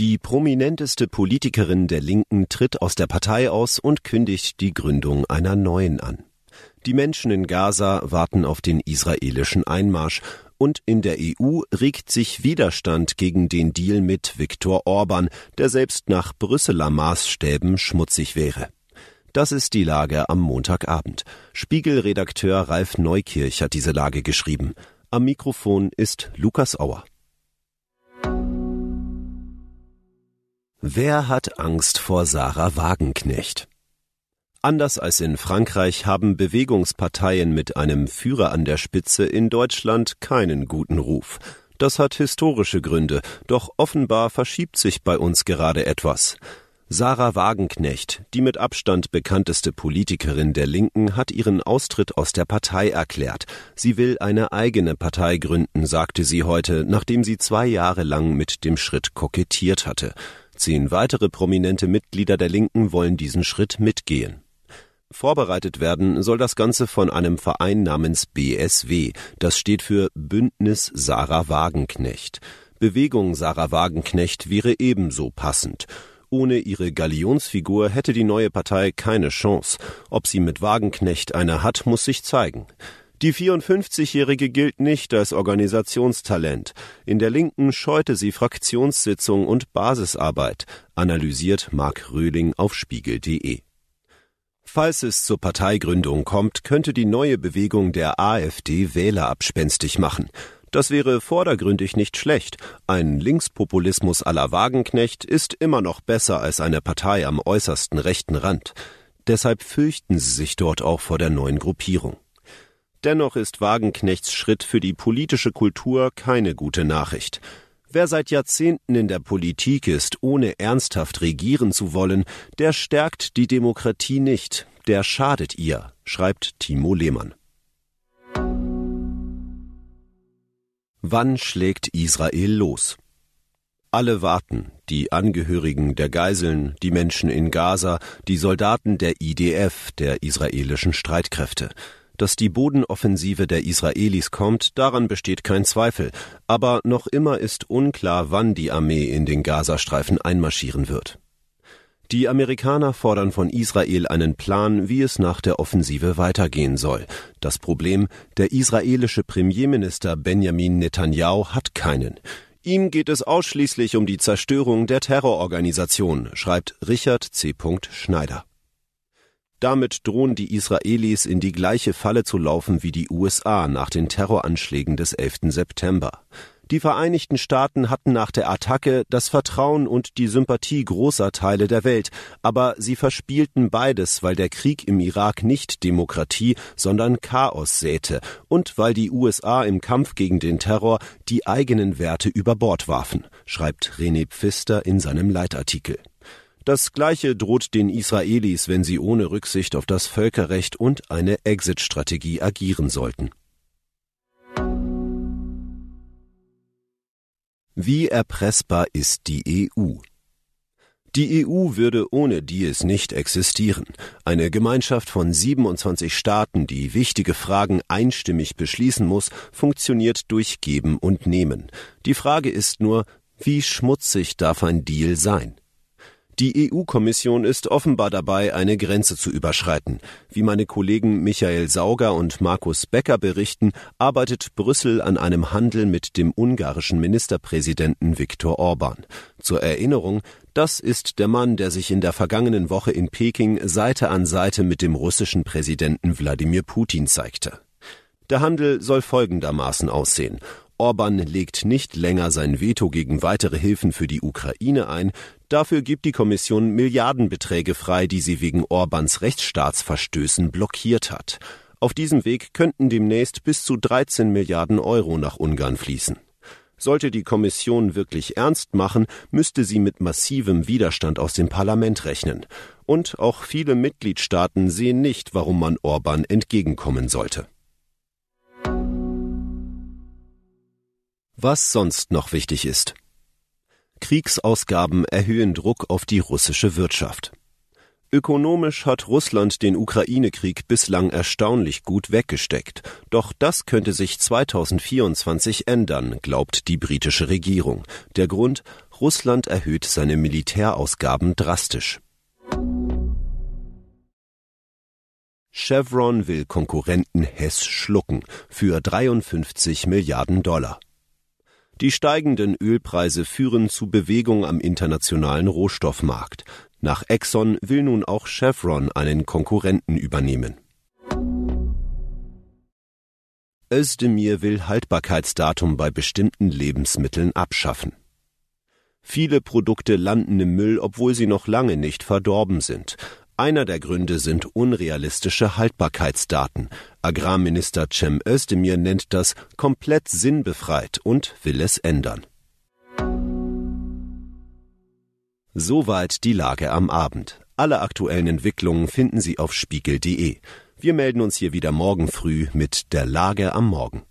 Die prominenteste Politikerin der Linken tritt aus der Partei aus und kündigt die Gründung einer neuen an. Die Menschen in Gaza warten auf den israelischen Einmarsch und in der EU regt sich Widerstand gegen den Deal mit Viktor Orban, der selbst nach Brüsseler Maßstäben schmutzig wäre. Das ist die Lage am Montagabend. Spiegelredakteur Ralf Neukirch hat diese Lage geschrieben. Am Mikrofon ist Lukas Auer. Wer hat Angst vor Sarah Wagenknecht? Anders als in Frankreich haben Bewegungsparteien mit einem Führer an der Spitze in Deutschland keinen guten Ruf. Das hat historische Gründe, doch offenbar verschiebt sich bei uns gerade etwas. Sarah Wagenknecht, die mit Abstand bekannteste Politikerin der Linken, hat ihren Austritt aus der Partei erklärt. Sie will eine eigene Partei gründen, sagte sie heute, nachdem sie zwei Jahre lang mit dem Schritt kokettiert hatte. Zehn weitere prominente Mitglieder der Linken wollen diesen Schritt mitgehen. Vorbereitet werden soll das Ganze von einem Verein namens BSW, das steht für Bündnis Sarah Wagenknecht. Bewegung Sarah Wagenknecht wäre ebenso passend. Ohne ihre Galionsfigur hätte die neue Partei keine Chance. Ob sie mit Wagenknecht eine hat, muss sich zeigen. Die 54-Jährige gilt nicht als Organisationstalent. In der Linken scheute sie Fraktionssitzung und Basisarbeit, analysiert Marc Röhling auf spiegel.de. Falls es zur Parteigründung kommt, könnte die neue Bewegung der AfD Wähler abspenstig machen. Das wäre vordergründig nicht schlecht. Ein Linkspopulismus aller Wagenknecht ist immer noch besser als eine Partei am äußersten rechten Rand. Deshalb fürchten sie sich dort auch vor der neuen Gruppierung. Dennoch ist Wagenknechts Schritt für die politische Kultur keine gute Nachricht. Wer seit Jahrzehnten in der Politik ist, ohne ernsthaft regieren zu wollen, der stärkt die Demokratie nicht, der schadet ihr, schreibt Timo Lehmann. Wann schlägt Israel los? Alle warten, die Angehörigen der Geiseln, die Menschen in Gaza, die Soldaten der IDF, der israelischen Streitkräfte. Dass die Bodenoffensive der Israelis kommt, daran besteht kein Zweifel, aber noch immer ist unklar, wann die Armee in den Gazastreifen einmarschieren wird. Die Amerikaner fordern von Israel einen Plan, wie es nach der Offensive weitergehen soll. Das Problem, der israelische Premierminister Benjamin Netanyahu hat keinen. Ihm geht es ausschließlich um die Zerstörung der Terrororganisation, schreibt Richard C. Schneider. Damit drohen die Israelis in die gleiche Falle zu laufen wie die USA nach den Terroranschlägen des 11. September. Die Vereinigten Staaten hatten nach der Attacke das Vertrauen und die Sympathie großer Teile der Welt, aber sie verspielten beides, weil der Krieg im Irak nicht Demokratie, sondern Chaos säte und weil die USA im Kampf gegen den Terror die eigenen Werte über Bord warfen, schreibt René Pfister in seinem Leitartikel. Das Gleiche droht den Israelis, wenn sie ohne Rücksicht auf das Völkerrecht und eine Exit-Strategie agieren sollten. Wie erpressbar ist die EU? Die EU würde ohne die es nicht existieren. Eine Gemeinschaft von 27 Staaten, die wichtige Fragen einstimmig beschließen muss, funktioniert durch Geben und Nehmen. Die Frage ist nur, wie schmutzig darf ein Deal sein? Die EU-Kommission ist offenbar dabei, eine Grenze zu überschreiten. Wie meine Kollegen Michael Sauger und Markus Becker berichten, arbeitet Brüssel an einem Handel mit dem ungarischen Ministerpräsidenten Viktor Orban. Zur Erinnerung, das ist der Mann, der sich in der vergangenen Woche in Peking Seite an Seite mit dem russischen Präsidenten Wladimir Putin zeigte. Der Handel soll folgendermaßen aussehen. Orban legt nicht länger sein Veto gegen weitere Hilfen für die Ukraine ein, dafür gibt die Kommission Milliardenbeträge frei, die sie wegen Orbans Rechtsstaatsverstößen blockiert hat. Auf diesem Weg könnten demnächst bis zu 13 Milliarden Euro nach Ungarn fließen. Sollte die Kommission wirklich ernst machen, müsste sie mit massivem Widerstand aus dem Parlament rechnen. Und auch viele Mitgliedstaaten sehen nicht, warum man Orban entgegenkommen sollte. Was sonst noch wichtig ist. Kriegsausgaben erhöhen Druck auf die russische Wirtschaft. Ökonomisch hat Russland den Ukraine-Krieg bislang erstaunlich gut weggesteckt. Doch das könnte sich 2024 ändern, glaubt die britische Regierung. Der Grund, Russland erhöht seine Militärausgaben drastisch. Chevron will Konkurrenten Hess schlucken für 53 Milliarden Dollar. Die steigenden Ölpreise führen zu Bewegung am internationalen Rohstoffmarkt. Nach Exxon will nun auch Chevron einen Konkurrenten übernehmen. Özdemir will Haltbarkeitsdatum bei bestimmten Lebensmitteln abschaffen. Viele Produkte landen im Müll, obwohl sie noch lange nicht verdorben sind. Einer der Gründe sind unrealistische Haltbarkeitsdaten. Agrarminister Cem Özdemir nennt das komplett sinnbefreit und will es ändern. Soweit die Lage am Abend. Alle aktuellen Entwicklungen finden Sie auf spiegel.de. Wir melden uns hier wieder morgen früh mit der Lage am Morgen.